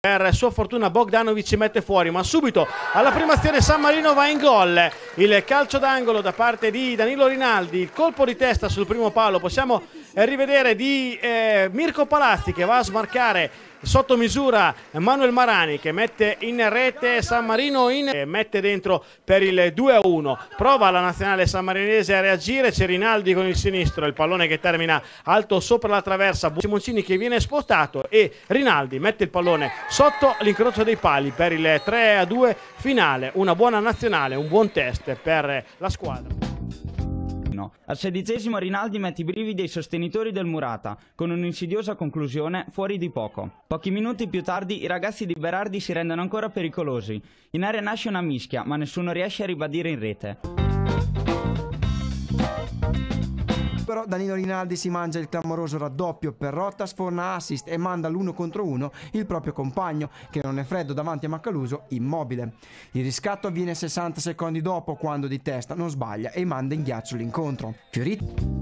Per sua fortuna Bogdanovic ci mette fuori, ma subito alla prima azione San Marino va in gol. Il calcio d'angolo da parte di Danilo Rinaldi, il colpo di testa sul primo palo. Possiamo rivedere di eh, Mirko Palazzi che va a smarcare sotto misura Manuel Marani che mette in rete San Marino in... e mette dentro per il 2-1 prova la nazionale sammarinese a reagire c'è Rinaldi con il sinistro il pallone che termina alto sopra la traversa Simoncini che viene spostato e Rinaldi mette il pallone sotto l'incrocio dei pali per il 3-2 finale una buona nazionale un buon test per la squadra 1. Al sedicesimo Rinaldi mette i brividi ai sostenitori del Murata, con un'insidiosa conclusione fuori di poco. Pochi minuti più tardi i ragazzi di Berardi si rendono ancora pericolosi. In area nasce una mischia, ma nessuno riesce a ribadire in rete però Danilo Rinaldi si mangia il clamoroso raddoppio per Rotta, sforna assist e manda l'1 contro 1 il proprio compagno, che non è freddo davanti a Maccaluso, immobile. Il riscatto avviene 60 secondi dopo quando di testa non sbaglia e manda in ghiaccio l'incontro. Fiorito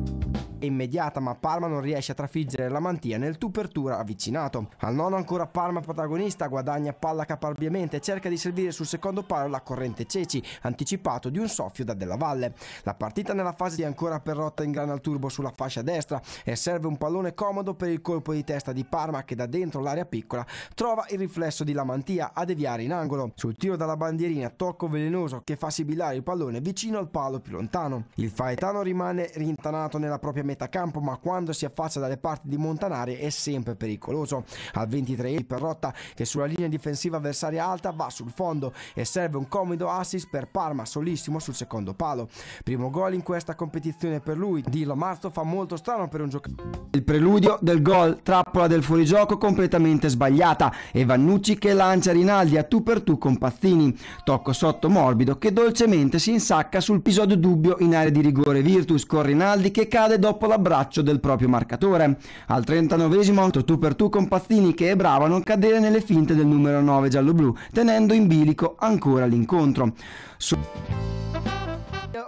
immediata ma Parma non riesce a trafiggere la mantia nel tu per tu avvicinato. Al nono ancora Parma protagonista guadagna palla caparbiamente e cerca di servire sul secondo palo la corrente Ceci anticipato di un soffio da Della Valle. La partita nella fase di ancora per rotta in grana al turbo sulla fascia destra e serve un pallone comodo per il colpo di testa di Parma che da dentro l'area piccola trova il riflesso di Lamantia a deviare in angolo. Sul tiro dalla bandierina tocco velenoso che fa sibilare il pallone vicino al palo più lontano. Il Faetano rimane rintanato nella propria metà campo ma quando si affaccia dalle parti di Montanari è sempre pericoloso. Al 23 Perrotta che sulla linea difensiva avversaria alta va sul fondo e serve un comodo assist per Parma solissimo sul secondo palo. Primo gol in questa competizione per lui. Dillo Marzo fa molto strano per un giocatore. Il preludio del gol, trappola del fuorigioco completamente sbagliata e Vannucci che lancia Rinaldi a tu per tu con Pazzini. Tocco sotto morbido che dolcemente si insacca sul pisodio dubbio in area di rigore Virtus con Rinaldi che cade dopo dopo l'abbraccio del proprio marcatore. Al 39 tu per tu con Pazzini che è bravo a non cadere nelle finte del numero 9 giallo-blu, tenendo in bilico ancora l'incontro. Su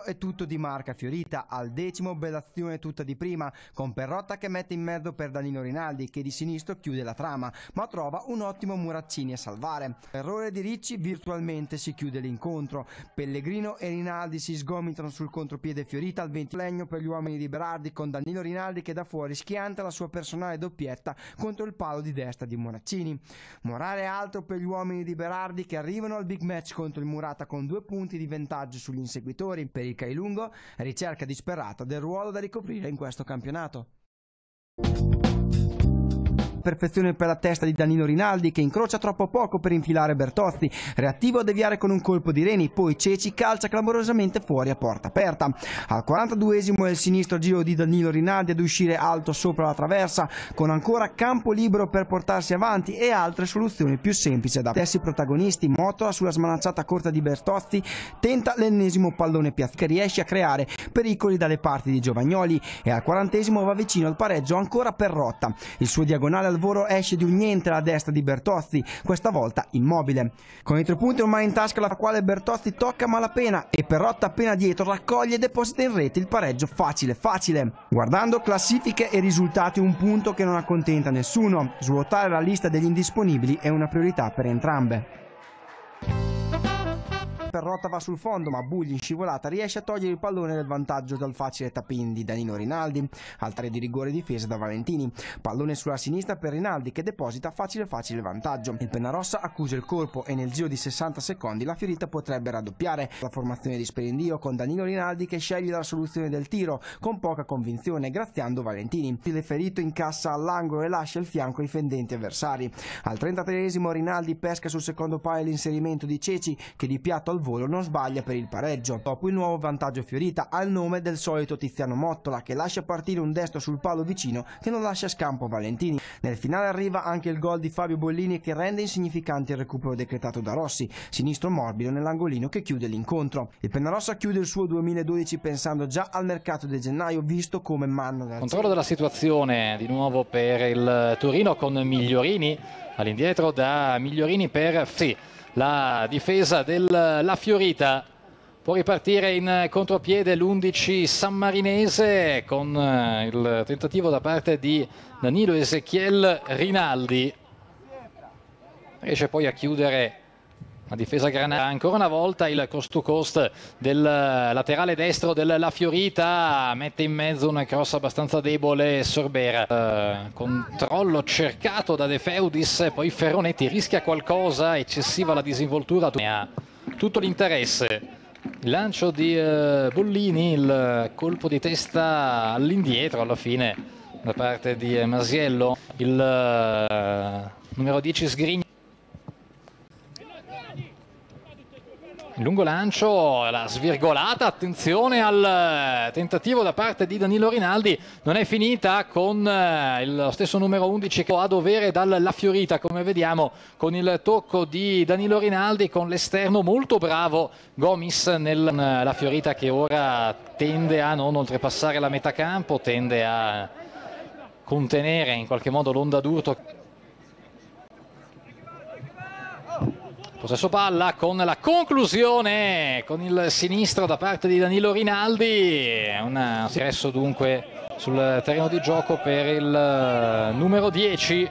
è tutto di marca fiorita, al decimo Bellazione tutta di prima, con Perrotta che mette in mezzo per Danilo Rinaldi che di sinistro chiude la trama, ma trova un ottimo Muraccini a salvare. Errore di Ricci virtualmente si chiude l'incontro, Pellegrino e Rinaldi si sgomitano sul contropiede Fiorita al 20 legno per gli uomini di Berardi con Danilo Rinaldi che da fuori schianta la sua personale doppietta contro il palo di destra di Muraccini. Morale alto per gli uomini di Berardi che arrivano al big match contro il Murata con due punti di vantaggio sugli inseguitori. Per il Cailungo, ricerca disperata del ruolo da ricoprire in questo campionato. Perfezione per la testa di Danilo Rinaldi che incrocia troppo poco per infilare Bertozzi, reattivo a deviare con un colpo di Reni, poi Ceci calcia clamorosamente fuori a porta aperta. Al 42esimo è il sinistro giro di Danilo Rinaldi ad uscire alto sopra la traversa con ancora campo libero per portarsi avanti e altre soluzioni più semplici da stessi protagonisti. Motola sulla smanacciata corta di Bertozzi tenta l'ennesimo pallone piazza che riesce a creare pericoli dalle parti di Giovagnoli e al quarantesimo va vicino al pareggio ancora per rotta. Il suo diagonale al volo esce di un niente la destra di Bertozzi, questa volta immobile. Con i tre punti ormai in tasca la quale Bertozzi tocca malapena e Perrotta appena dietro raccoglie e deposita in rete il pareggio facile facile. Guardando classifiche e risultati un punto che non accontenta nessuno, svuotare la lista degli indisponibili è una priorità per entrambe. Perrotta va sul fondo, ma Bugli in scivolata riesce a togliere il pallone del vantaggio dal facile tapin di Danilo Rinaldi, al 3 di rigore difesa da Valentini. Pallone sulla sinistra per Rinaldi che deposita facile facile vantaggio. Il Pennarossa accusa il colpo e nel giro di 60 secondi la ferita potrebbe raddoppiare. La formazione di Sperindio con Danilo Rinaldi che sceglie la soluzione del tiro con poca convinzione graziando Valentini. Il ferito incassa all'angolo e lascia il fianco ai fendenti avversari. Al 33 esimo Rinaldi pesca sul secondo paio l'inserimento di Ceci che di piatto al volo volo non sbaglia per il pareggio. Dopo il nuovo vantaggio Fiorita al nome del solito Tiziano Mottola che lascia partire un destro sul palo vicino che non lascia scampo Valentini. Nel finale arriva anche il gol di Fabio Bollini che rende insignificante il recupero decretato da Rossi, sinistro morbido nell'angolino che chiude l'incontro. Il Pennarossa chiude il suo 2012 pensando già al mercato di gennaio visto come manno dal Controllo della situazione di nuovo per il Torino con Migliorini all'indietro da Migliorini per Sì la difesa della Fiorita può ripartire in contropiede l'11 sammarinese con eh, il tentativo da parte di Danilo Ezechiel Rinaldi riesce poi a chiudere la difesa granata ancora una volta il cost to cost del laterale destro della Fiorita mette in mezzo una cross abbastanza debole Sorbera eh, controllo cercato da De Feudis poi Ferronetti rischia qualcosa eccessiva la disinvoltura ha tutto l'interesse il lancio di eh, Bollini il colpo di testa all'indietro alla fine da parte di Masiello il eh, numero 10 Sgrigno Il lungo lancio, la svirgolata, attenzione al eh, tentativo da parte di Danilo Rinaldi, non è finita con eh, lo stesso numero 11 che ha a dovere dalla Fiorita, come vediamo con il tocco di Danilo Rinaldi con l'esterno molto bravo Gomis nella eh, Fiorita che ora tende a non oltrepassare la metà campo, tende a contenere in qualche modo l'onda d'urto Possesso palla con la conclusione con il sinistro da parte di Danilo Rinaldi, un ingresso dunque sul terreno di gioco per il eh, numero 10,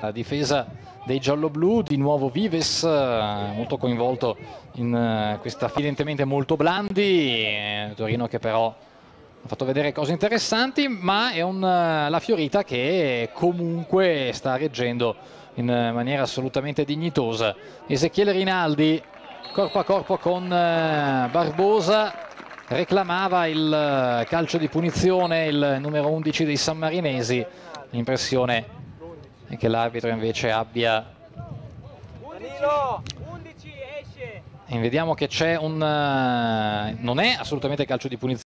la difesa dei gialloblu, di nuovo Vives eh, molto coinvolto in eh, questa fila evidentemente molto blandi, Torino che però fatto vedere cose interessanti, ma è un, eh, la Fiorita che comunque sta reggendo in eh, maniera assolutamente dignitosa. Ezechiele Rinaldi, corpo a corpo con eh, Barbosa, reclamava il calcio di punizione il numero 11 dei sammarinesi, l'impressione è che l'arbitro invece abbia... E vediamo che c'è un... non è assolutamente calcio di punizione.